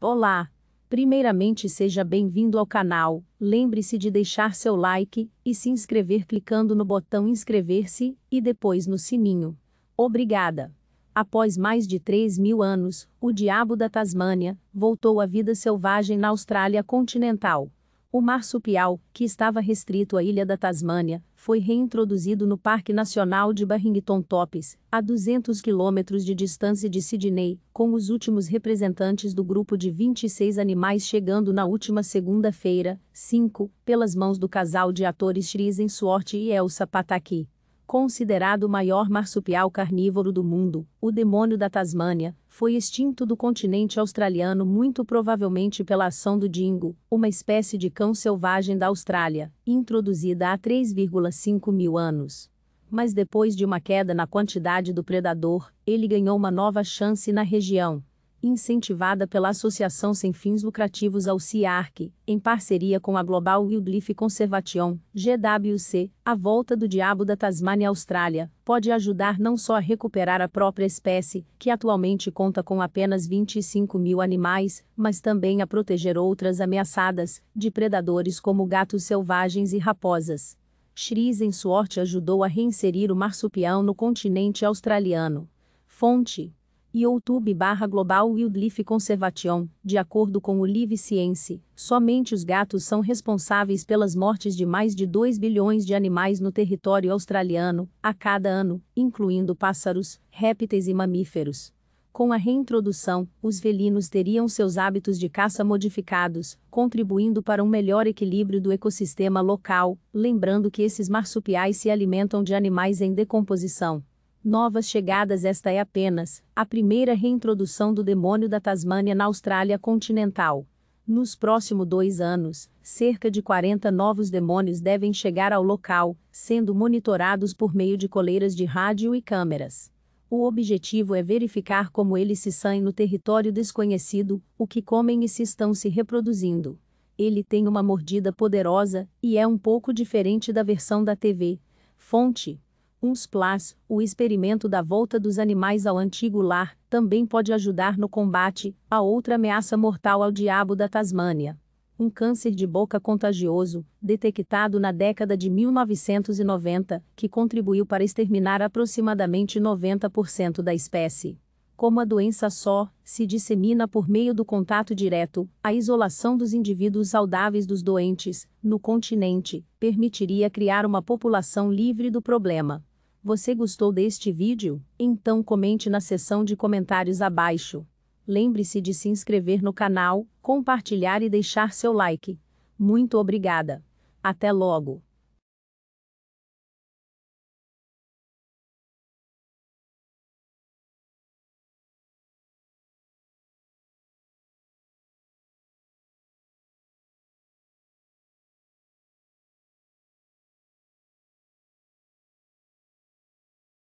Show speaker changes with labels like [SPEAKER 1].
[SPEAKER 1] Olá! Primeiramente seja bem-vindo ao canal, lembre-se de deixar seu like e se inscrever clicando no botão inscrever-se e depois no sininho. Obrigada! Após mais de 3 mil anos, o diabo da Tasmânia voltou à vida selvagem na Austrália continental. O marsupial, que estava restrito à ilha da Tasmânia, foi reintroduzido no Parque Nacional de Barrington Tops, a 200 quilômetros de distância de Sydney, com os últimos representantes do grupo de 26 animais chegando na última segunda-feira, 5, pelas mãos do casal de atores Chris Swart e Elsa Pataki. Considerado o maior marsupial carnívoro do mundo, o demônio da Tasmânia foi extinto do continente australiano muito provavelmente pela ação do dingo, uma espécie de cão selvagem da Austrália, introduzida há 3,5 mil anos. Mas depois de uma queda na quantidade do predador, ele ganhou uma nova chance na região, incentivada pela Associação Sem Fins Lucrativos CIARC, em parceria com a Global Wildlife Conservation, GWC, a volta do diabo da Tasmânia Austrália, pode ajudar não só a recuperar a própria espécie, que atualmente conta com apenas 25 mil animais, mas também a proteger outras ameaçadas, de predadores como gatos selvagens e raposas. Shris em sorte ajudou a reinserir o marsupial no continente australiano. Fonte YouTube barra Global Wildlife Conservation, de acordo com o Live Science, somente os gatos são responsáveis pelas mortes de mais de 2 bilhões de animais no território australiano, a cada ano, incluindo pássaros, répteis e mamíferos. Com a reintrodução, os felinos teriam seus hábitos de caça modificados, contribuindo para um melhor equilíbrio do ecossistema local, lembrando que esses marsupiais se alimentam de animais em decomposição novas chegadas. Esta é apenas a primeira reintrodução do demônio da Tasmânia na Austrália continental. Nos próximos dois anos, cerca de 40 novos demônios devem chegar ao local, sendo monitorados por meio de coleiras de rádio e câmeras. O objetivo é verificar como eles se saem no território desconhecido, o que comem e se estão se reproduzindo. Ele tem uma mordida poderosa e é um pouco diferente da versão da TV. Fonte: UNSPLAS, o experimento da volta dos animais ao antigo lar, também pode ajudar no combate a outra ameaça mortal ao diabo da Tasmânia. Um câncer de boca contagioso, detectado na década de 1990, que contribuiu para exterminar aproximadamente 90% da espécie como a doença só se dissemina por meio do contato direto, a isolação dos indivíduos saudáveis dos doentes, no continente, permitiria criar uma população livre do problema. Você gostou deste vídeo? Então comente na seção de comentários abaixo. Lembre-se de se inscrever no canal, compartilhar e deixar seu like. Muito obrigada. Até logo!